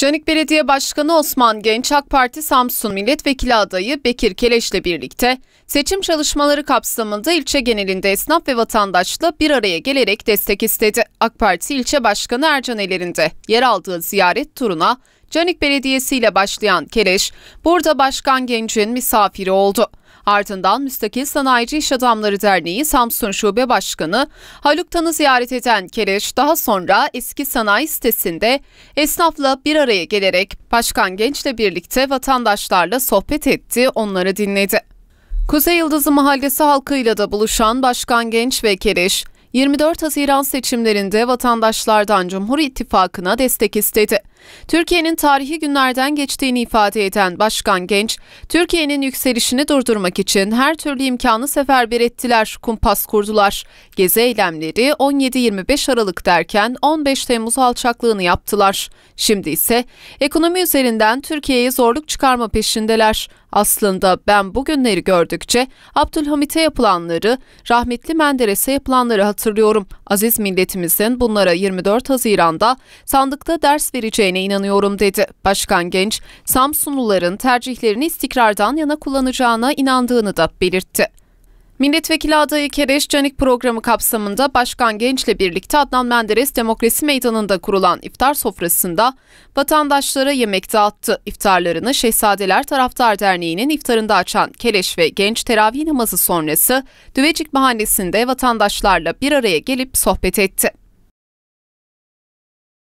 Canik Belediye Başkanı Osman Genç, AK Parti Samsun Milletvekili adayı Bekir ile birlikte seçim çalışmaları kapsamında ilçe genelinde esnaf ve vatandaşla bir araya gelerek destek istedi. AK Parti ilçe başkanı Ercan Eler'inde yer aldığı ziyaret turuna Canik Belediyesi ile başlayan Keleş, burada Başkan Genç'in misafiri oldu. Ardından Müstakil Sanayici İş Adamları Derneği Samsun Şube Başkanı Haluk Tan'ı ziyaret eden Kereş daha sonra eski sanayi sitesinde esnafla bir araya gelerek Başkan Genç'le birlikte vatandaşlarla sohbet etti, onları dinledi. Kuzey Yıldızı Mahallesi halkıyla da buluşan Başkan Genç ve Kereş, 24 Haziran seçimlerinde vatandaşlardan Cumhur İttifakı'na destek istedi. Türkiye'nin tarihi günlerden geçtiğini ifade eden Başkan Genç, Türkiye'nin yükselişini durdurmak için her türlü imkanı seferber ettiler, kumpas kurdular. Gezi eylemleri 17-25 Aralık derken 15 Temmuz alçaklığını yaptılar. Şimdi ise ekonomi üzerinden Türkiye'ye zorluk çıkarma peşindeler. Aslında ben bugünleri gördükçe Abdülhamit'e yapılanları, rahmetli Menderes'e yapılanları hatırlıyorum hatırlıyorum. Aziz milletimizin bunlara 24 Haziran'da sandıkta ders vereceğine inanıyorum dedi. Başkan Genç, Samsunluların tercihlerini istikrardan yana kullanacağına inandığını da belirtti. Milletvekili adayı Kereş Canik programı kapsamında Başkan Genç ile birlikte Adnan Menderes Demokrasi Meydanı'nda kurulan iftar sofrasında vatandaşlara yemek dağıttı. İftarlarını Şehzadeler Taraftar Derneği'nin iftarında açan Kereş ve Genç teravih namazı sonrası Düvecik Mahallesi'nde vatandaşlarla bir araya gelip sohbet etti.